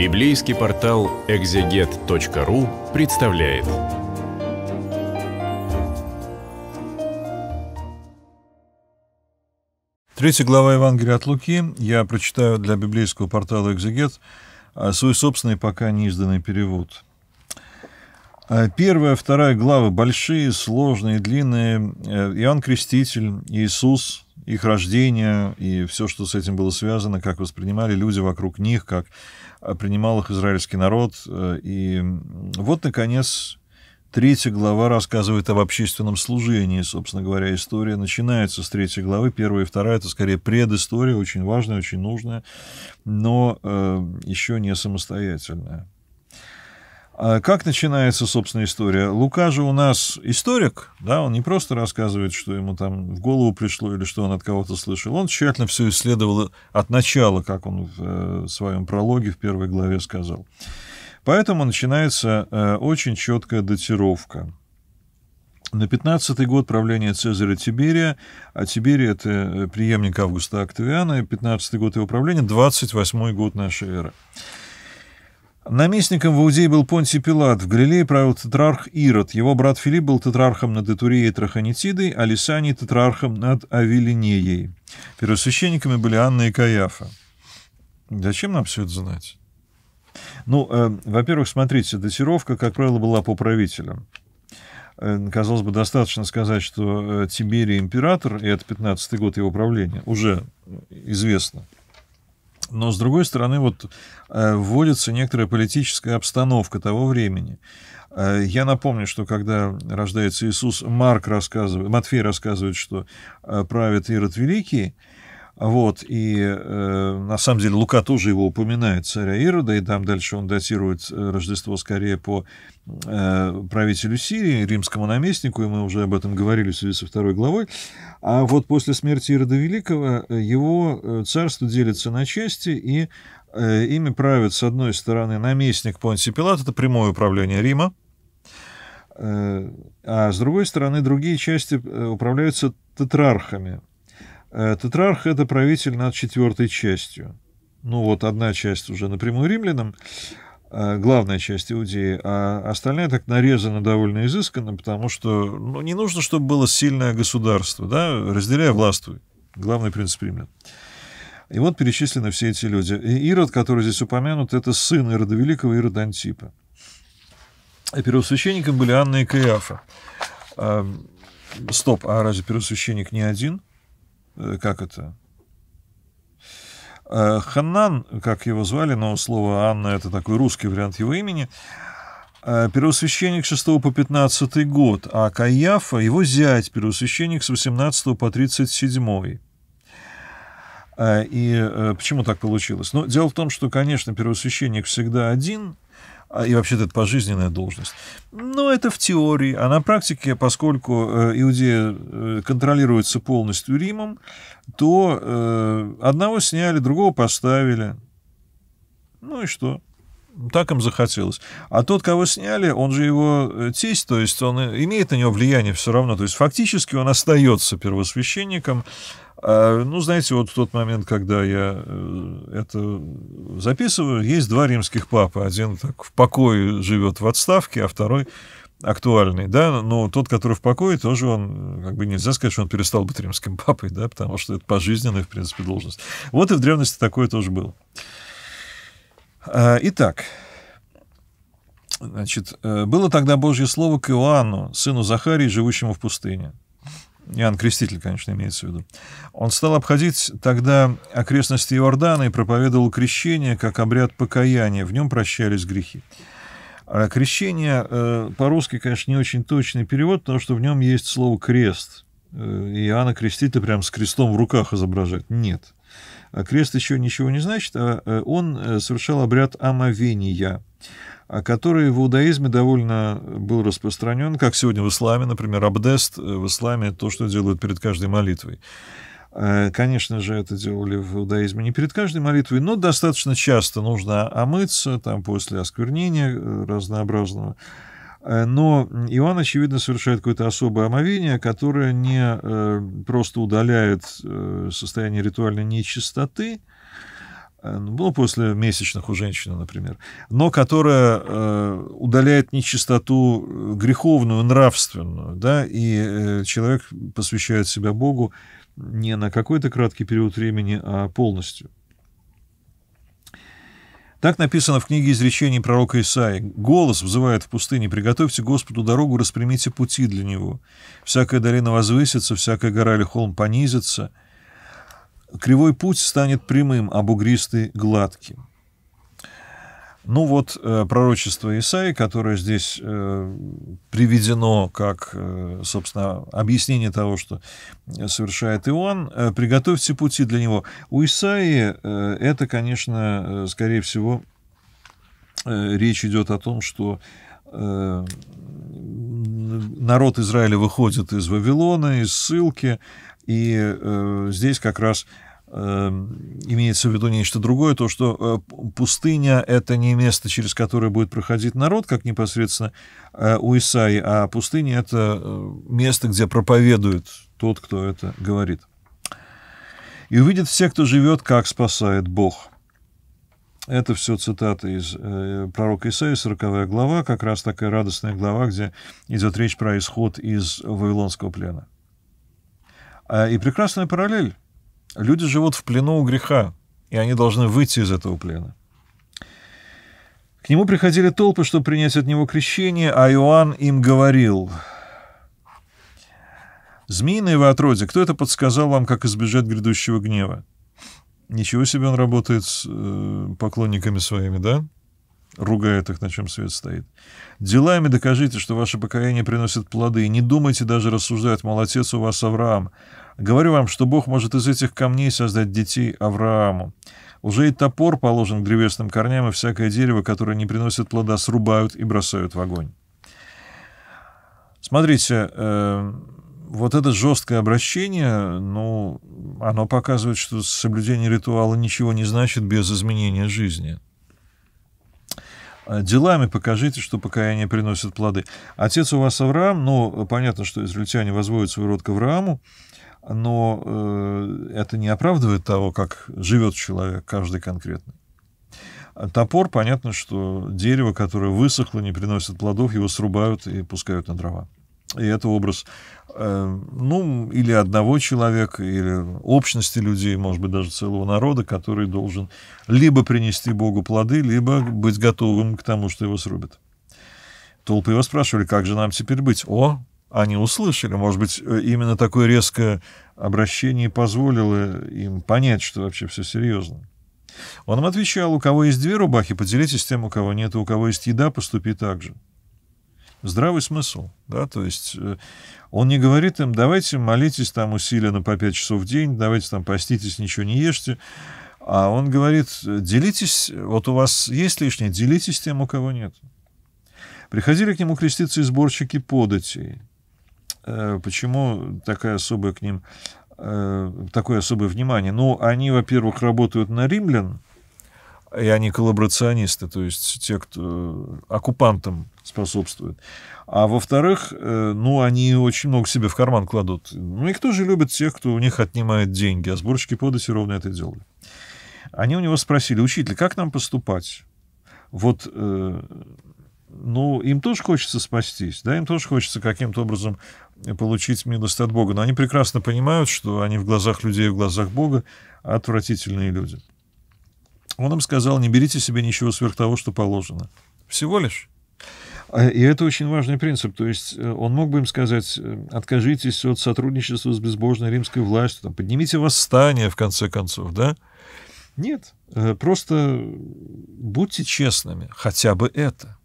Библейский портал экзегет.ру представляет. Третья глава Евангелия от Луки. Я прочитаю для библейского портала «Экзегет» а, свой собственный, пока неизданный перевод. А, первая, вторая главы большие, сложные, длинные. Э, Иоанн Креститель, Иисус, их рождение и все, что с этим было связано, как воспринимали люди вокруг них, как Э, принимал их израильский народ. Э, и вот, наконец, третья глава рассказывает об общественном служении, собственно говоря, история начинается с третьей главы, первая и вторая – это скорее предыстория, очень важная, очень нужная, но э, еще не самостоятельная. А как начинается, собственно, история? Лука же у нас историк, да, он не просто рассказывает, что ему там в голову пришло или что он от кого-то слышал. Он тщательно все исследовал от начала, как он в э, своем прологе в первой главе сказал. Поэтому начинается э, очень четкая датировка. На 15-й год правления Цезаря Тиберия, а Тиберий — это э, преемник Августа Октавиана, 15-й год его правления, 28-й год нашей эры. Наместником в Иудее был Понтий Пилат, в Галилее правил тетрарх Ирод, его брат Филипп был тетрархом над Итурией и Траханитидой, а Лисаний – тетрархом над Авелинеей. Первосвященниками были Анна и Каяфа. Зачем нам все это знать? Ну, э, во-первых, смотрите, датировка, как правило, была по правителям. Э, казалось бы, достаточно сказать, что э, Тиберий император, и это 15-й год его правления, уже э, известно – но, с другой стороны, вот э, вводится некоторая политическая обстановка того времени. Э, я напомню, что когда рождается Иисус, Марк рассказывает, Матфей рассказывает, что э, правит Ирод Великий, вот, и э, на самом деле Лука тоже его упоминает, царя Ирода, и там дальше он датирует э, Рождество скорее по э, правителю Сирии, римскому наместнику, и мы уже об этом говорили в связи со второй главой. А вот после смерти Ирода Великого э, его э, царство делится на части, и э, ими правит, с одной стороны, наместник Понтий Пилат, это прямое управление Рима, а с другой стороны, другие части управляются тетрархами, Э, тетрарх – это правитель над четвертой частью. Ну вот одна часть уже напрямую римлянам, э, главная часть Иудеи, а остальная так нарезана довольно изысканно, потому что ну, не нужно, чтобы было сильное государство, да, разделяя властвуй. Главный принцип римлян. И вот перечислены все эти люди. И Ирод, который здесь упомянут, это сын Ирода Великого, ирода Антипа. А первосвященником были Анна и Каиафа. Эм, стоп, а разве первосвященник не один? Э, как это? Э, Ханан, как его звали, но слово Анна — это такой русский вариант его имени, э, первосвященник 6 по 15 год, а Каяфа — его зять, первосвященник с 18 по 37. И почему так получилось? Ну, дело в том, что, конечно, первосвященник всегда один — а, и вообще-то это пожизненная должность. Но это в теории, а на практике, поскольку э, Иудея э, контролируется полностью Римом, то э, одного сняли, другого поставили. Ну и что? так им захотелось. А тот, кого сняли, он же его э, тесть, то есть он э, имеет на него влияние все равно. То есть фактически он остается первосвященником. А, ну, знаете, вот в тот момент, когда я э, это записываю, есть два римских папы. Один так в покое живет в отставке, а второй актуальный, да, но тот, который в покое, тоже он, как бы нельзя сказать, что он перестал быть римским папой, да, потому что это пожизненная, в принципе, должность. Вот и в древности такое тоже было. А, итак, значит, э, было тогда Божье слово к Иоанну, сыну Захарии, живущему в пустыне. Иоанн Креститель, конечно, имеется в виду. Он стал обходить тогда окрестности Иордана и проповедовал крещение как обряд покаяния. В нем прощались грехи. А крещение э, по-русски, конечно, не очень точный перевод, потому что в нем есть слово «крест». Э, Иоанна Крестителя прям с крестом в руках изображает. Нет. А крест еще ничего не значит, а э, он э, совершал обряд омовения, а, который в иудаизме довольно был распространен, как сегодня в исламе, например, абдест э, в исламе, то, что делают перед каждой молитвой. А, конечно же, это делали в иудаизме не перед каждой молитвой, но достаточно часто нужно омыться там, после осквернения разнообразного. Э, но Иоанн, очевидно, совершает какое-то особое омовение, которое не э, просто удаляет э, состояние ритуальной нечистоты, ну, после месячных у женщины, например, но которая удаляет нечистоту греховную, нравственную, да, и человек посвящает себя Богу не на какой-то краткий период времени, а полностью. Так написано в книге изречений пророка Исаи. «Голос взывает в пустыне, приготовьте Господу дорогу, распрямите пути для Него. Всякая долина возвысится, всякая гора или холм понизится. Кривой путь станет прямым, а бугристый — гладким». Ну вот э, пророчество Исаи, которое здесь э, приведено как, э, собственно, объяснение того, что э, совершает Иоанн, э, приготовьте пути для него. У Исаи э, это, конечно, э, скорее всего, э, речь идет о том, что э, народ Израиля выходит из Вавилона, из ссылки, и э, здесь как раз Эм, имеется в виду нечто другое, то, что э, пустыня — это не место, через которое будет проходить народ, как непосредственно э, у Исаи, а пустыня — это э, место, где проповедует тот, кто это говорит. «И увидит все, кто живет, как спасает Бог». Это все цитаты из пророка Исаии, 40 глава, как раз такая радостная глава, где идет речь про исход из Вавилонского плена. А, и прекрасная параллель Люди живут в плену у греха, и они должны выйти из этого плена. К нему приходили толпы, чтобы принять от него крещение, а Иоанн им говорил, «Змеиное вы отроди, кто это подсказал вам, как избежать грядущего гнева?» Ничего себе он работает с э, поклонниками своими, да? Ругает их, на чем свет стоит. «Делами докажите, что ваше покаяние приносит плоды, и не думайте даже рассуждать, молодец у вас Авраам, Говорю вам, что Бог может из этих камней создать детей Аврааму. Уже и топор положен к древесным корням, и всякое дерево, которое не приносит плода, срубают и бросают в огонь. Смотрите, эм, вот это жесткое обращение, ну, оно показывает, что соблюдение ритуала ничего не значит без изменения жизни э, делами покажите, что покаяние приносит плоды. Отец у вас Авраам, ну, понятно, что израильтяне возводят свой род к Аврааму, но э, это не оправдывает того, как живет человек, каждый конкретный. А топор, понятно, что дерево, которое высохло, не приносит плодов, его срубают и пускают на дрова. И это образ, э, ну, или одного человека, или общности людей, может быть, даже целого народа, который должен либо принести Богу плоды, либо быть готовым к тому, что его срубят. Толпы его спрашивали, как же нам теперь быть? О, они услышали. Может быть, э, именно такое резкое обращение позволило им понять, что вообще все серьезно. Он им отвечал, у кого есть две рубахи, поделитесь тем, у кого нет, у кого есть еда, поступи так же. Здравый смысл, да, то есть э, он не говорит им, давайте молитесь там усиленно по 5 часов в день, давайте там поститесь, ничего не ешьте, а он говорит, «Э, делитесь, вот у вас есть лишнее, делитесь тем, у кого нет. Приходили к нему креститься и сборщики податей, Э, почему такая особая к ним э, такое особое внимание? Ну, они, во-первых, работают на римлян, и они коллаборационисты, то есть те, кто оккупантам способствует. А во-вторых, э, ну, они очень много себе в карман кладут. Ну, их тоже любят тех, кто у них отнимает деньги, а сборщики подати ровно это делали. Они у него спросили, учитель, как нам поступать? Вот ну, им тоже хочется спастись, да, им тоже хочется каким-то образом получить милость от Бога. Но они прекрасно понимают, что они в глазах людей, в глазах Бога отвратительные люди. Он им сказал, не берите себе ничего сверх того, что положено. Всего лишь. А, и это очень важный принцип. То есть э, он мог бы им сказать, э, откажитесь от сотрудничества с безбожной римской властью, там, поднимите восстание, в конце концов, да? Нет, э, просто будьте честными, хотя бы это.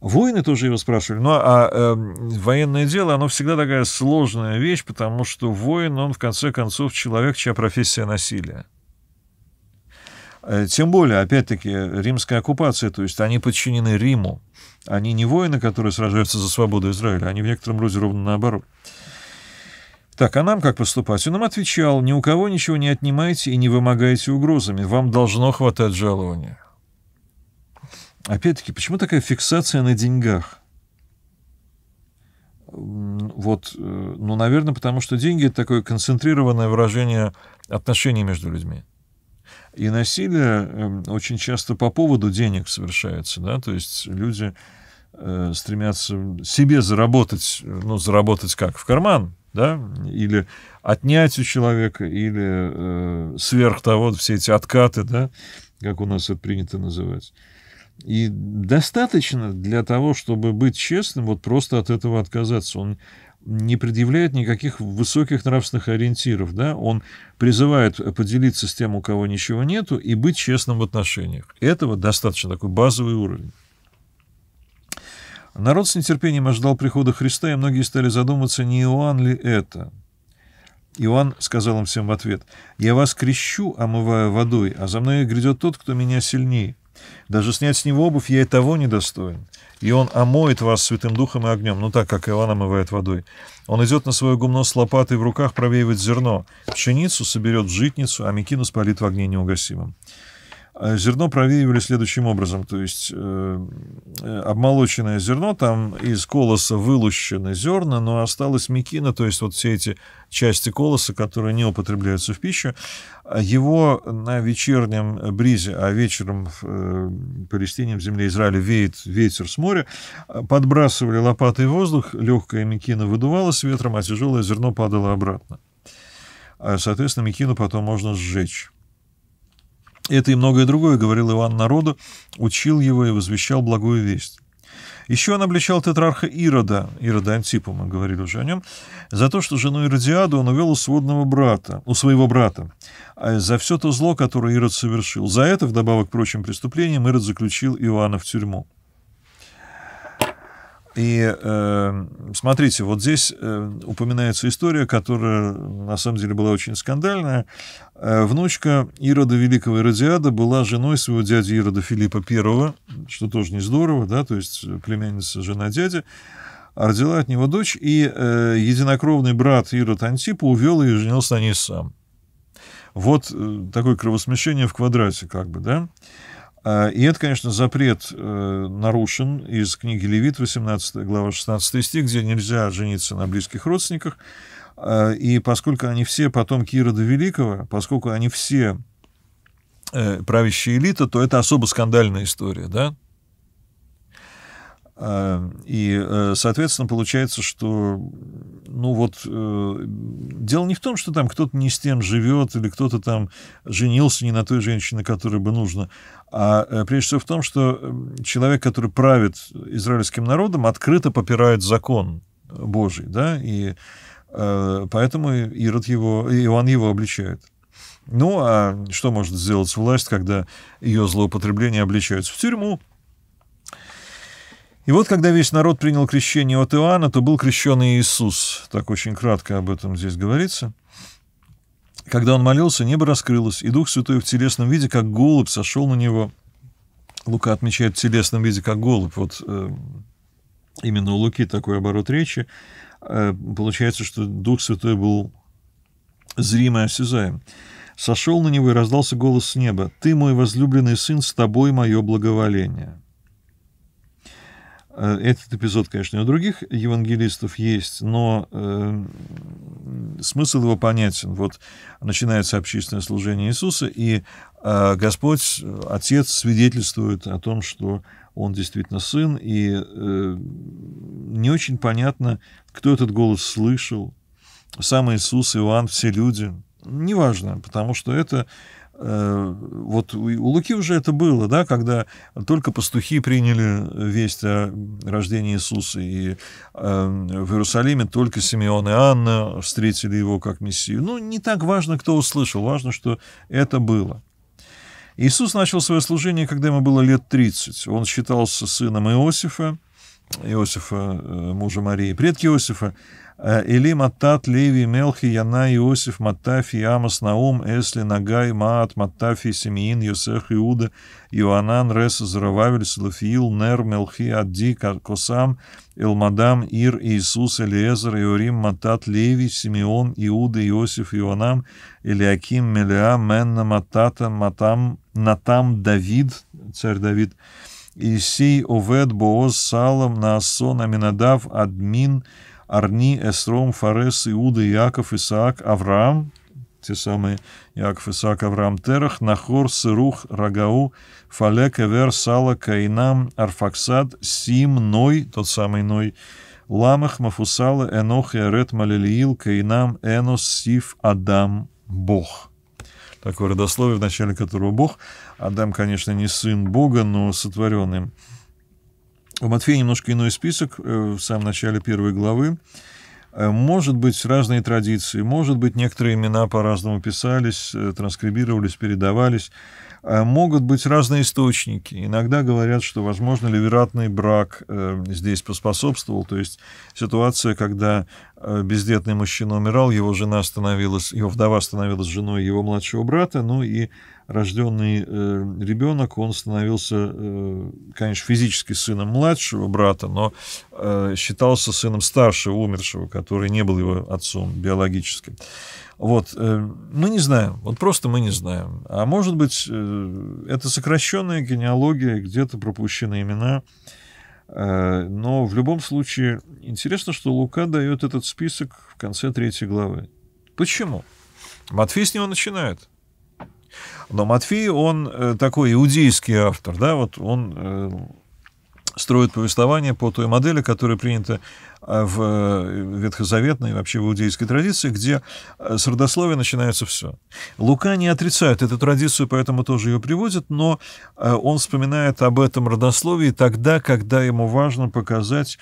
Воины тоже его спрашивали. Ну, а э, военное дело, оно всегда такая сложная вещь, потому что воин, он, в конце концов, человек, чья профессия насилие. Э, тем более, опять-таки, римская оккупация, то есть они подчинены Риму. Они не воины, которые сражаются за свободу Израиля, они в некотором роде ровно наоборот. Так, а нам как поступать? Он нам отвечал, ни у кого ничего не отнимайте и не вымогайте угрозами, вам должно хватать жалования. Опять-таки, почему такая фиксация на деньгах? Вот, э, ну, наверное, потому что деньги — это такое концентрированное выражение отношений между людьми. И насилие эм, очень часто по поводу денег совершается, да, то есть люди э, стремятся себе заработать, ну, заработать как? В карман, да, или отнять у человека, или э, сверх того все эти откаты, да, как у нас это принято называть. И достаточно для того, чтобы быть честным, вот просто от этого отказаться. Он не предъявляет никаких высоких нравственных ориентиров, да, он призывает поделиться с тем, у кого ничего нету, и быть честным в отношениях. Этого достаточно, такой базовый уровень. Народ с нетерпением ожидал прихода Христа, и многие стали задуматься: не Иоанн ли это. Иоанн сказал им всем в ответ, «Я вас крещу, омывая водой, а за мной грядет тот, кто меня сильнее». Даже снять с него обувь я и того недостоин. И он омоет вас святым духом и огнем, ну так, как Иоанн омывает водой. Он идет на свое гумно с лопатой в руках провеивать зерно. Пшеницу соберет в житницу, а мекину спалит в огне неугасимым. А зерно провеивали следующим образом, то есть э, э, обмолоченное зерно, там из колоса вылущены зерна, но осталась мекина, то есть вот все эти части колоса, которые не употребляются в пищу, а его на вечернем бризе, а вечером в э, Палестине, в земле Израиля веет ветер с моря, подбрасывали лопатой воздух, легкая мекина выдувалась ветром, а тяжелое зерно падало обратно. А, соответственно, мекину потом можно сжечь. Это и многое другое говорил Иван народу, учил его и возвещал благую весть. Еще он обличал тетрарха Ирода, Ирода Антипа, мы говорили уже о нем, за то, что жену Иродиаду он увел у сводного брата, у своего брата, а за все то зло, которое Ирод совершил. За это, вдобавок к прочим преступлениям, Ирод заключил Иоанна в тюрьму. И э, смотрите, вот здесь э, упоминается история, которая на самом деле была очень скандальная. Э, внучка Ирода Великого Иродиада была женой своего дяди Ирода Филиппа I, что тоже не здорово, да, то есть племянница, жена дяди, родила от него дочь, и э, единокровный брат Ирод Антипа увел ее и женился на ней сам. Вот э, такое кровосмещение в квадрате, как бы, да. Э, а, и это, конечно, запрет э, нарушен из книги Левит, 18 глава 16 стих, где нельзя жениться на близких родственниках. А, и поскольку они все потомки Ирода Великого, поскольку они все э, правящая элита, то это особо скандальная история, да? Э, и, э, соответственно, получается, что, ну вот, э, дело не в том, что там кто-то не с тем живет или кто-то там женился не на той женщине, которой бы нужно, а прежде всего в том, что человек, который правит израильским народом, открыто попирает закон Божий, да, и поэтому Ирод его, Иоанн его обличает. Ну, а что может сделать власть, когда ее злоупотребление обличаются в тюрьму? И вот, когда весь народ принял крещение от Иоанна, то был крещен и Иисус. Так очень кратко об этом здесь говорится. Когда он молился, небо раскрылось, и Дух Святой в телесном виде, как голубь, сошел на него. Лука отмечает в телесном виде, как голубь. Вот э, именно у Луки такой оборот речи. Э, получается, что Дух Святой был зримо осязаем. Сошел на него и раздался голос с неба. «Ты мой возлюбленный сын, с тобой мое благоволение». Э, этот эпизод, конечно, и у других евангелистов есть, но э, смысл его понятен. Вот начинается общественное служение Иисуса, и э, Господь, Отец, свидетельствует о том, что Он действительно Сын, и э, не очень понятно, кто этот голос слышал. Сам Иисус, Иоанн, все люди. Неважно, потому что это Э, вот у Луки уже это было, да, когда только пастухи приняли весть о рождении Иисуса, и эм, в Иерусалиме только Симеон и Анна встретили его как Мессию. Ну, не так важно, кто услышал, важно, что это было. Иисус начал свое служение, когда ему было лет 30. Он считался сыном Иосифа, Иосифа, э, мужа Марии, предки Иосифа, Или, э, Маттат, Леви, Мелхи, Яна, Иосиф, Маттафи, Амос, Наум, Эсли, Нагай, Маат, Маттафи, Семиин, Йосех, Иуда, Иоанан, Рес, Зарававель, Салафиил, Нер, Мелхи, Адди, Косам, Элмадам, Ир, Иисус, Элиезер, Иорим, матат Леви, Симеон, Иуда, Иосиф, Иоанам, Элиаким Мелиа, Менна, Маттата, Матам, Натам, Давид, царь Давид, и сей овед бооз салом на наасон аминадав админ арни эсром фарес иуда Яков Исаак Авраам те самые Яков, Исаак, Авраам, Терах, Нахор, Сырух, Рагау, Фалек, Эвер, Сала, Каинам, Арфаксад, Сим, Ной, тот самый Ной, Ламах, Мафусала, Энох, Эрет, Малилиил, Каинам, Энос, Сиф, Адам, Бог такое родословие, в начале которого Бог. Адам, конечно, не сын Бога, но сотворенным. У Матфея немножко иной список э, в самом начале первой главы. Э, может быть, разные традиции, может быть, некоторые имена по-разному писались, э, транскрибировались, передавались. Могут быть разные источники. Иногда говорят, что, возможно, ливератный брак здесь поспособствовал. То есть ситуация, когда Э, бездетный мужчина умирал, его жена становилась, его вдова становилась женой его младшего брата, ну и рожденный э, ребенок, он становился, э, конечно, физически сыном младшего брата, но э, считался сыном старшего, умершего, который не был его отцом биологическим. Вот, э, мы не знаем, вот просто мы не знаем. А может быть, э, это сокращенная генеалогия, где-то пропущены имена, Э, но в любом случае интересно, что Лука дает этот список в конце третьей главы. Почему? Матфей с него начинает. Но Матфей, он э, такой иудейский автор, да, вот он э, Строит повествование по той модели, которая принята а, в э, ветхозаветной, вообще в иудейской традиции, где э, с родословия начинается все. Лука не отрицает эту традицию, поэтому тоже ее приводит, но э, он вспоминает об этом родословии тогда, когда ему важно показать,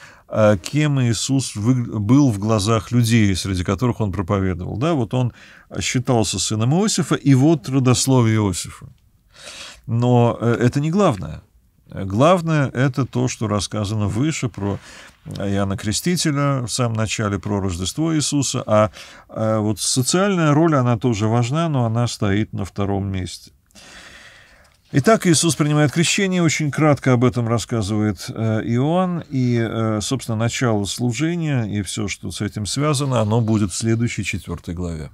кем Иисус был в глазах людей, среди которых он проповедовал. Да, вот он считался сыном Иосифа, и вот родословие Иосифа. Но это не главное. Главное — это то, что рассказано выше про Иоанна Крестителя в самом начале, про Рождество Иисуса, а, а вот социальная роль, она тоже важна, но она стоит на втором месте. Итак, Иисус принимает крещение, очень кратко об этом рассказывает э, Иоанн, и, э, собственно, начало служения и все, что с этим связано, оно будет в следующей четвертой главе.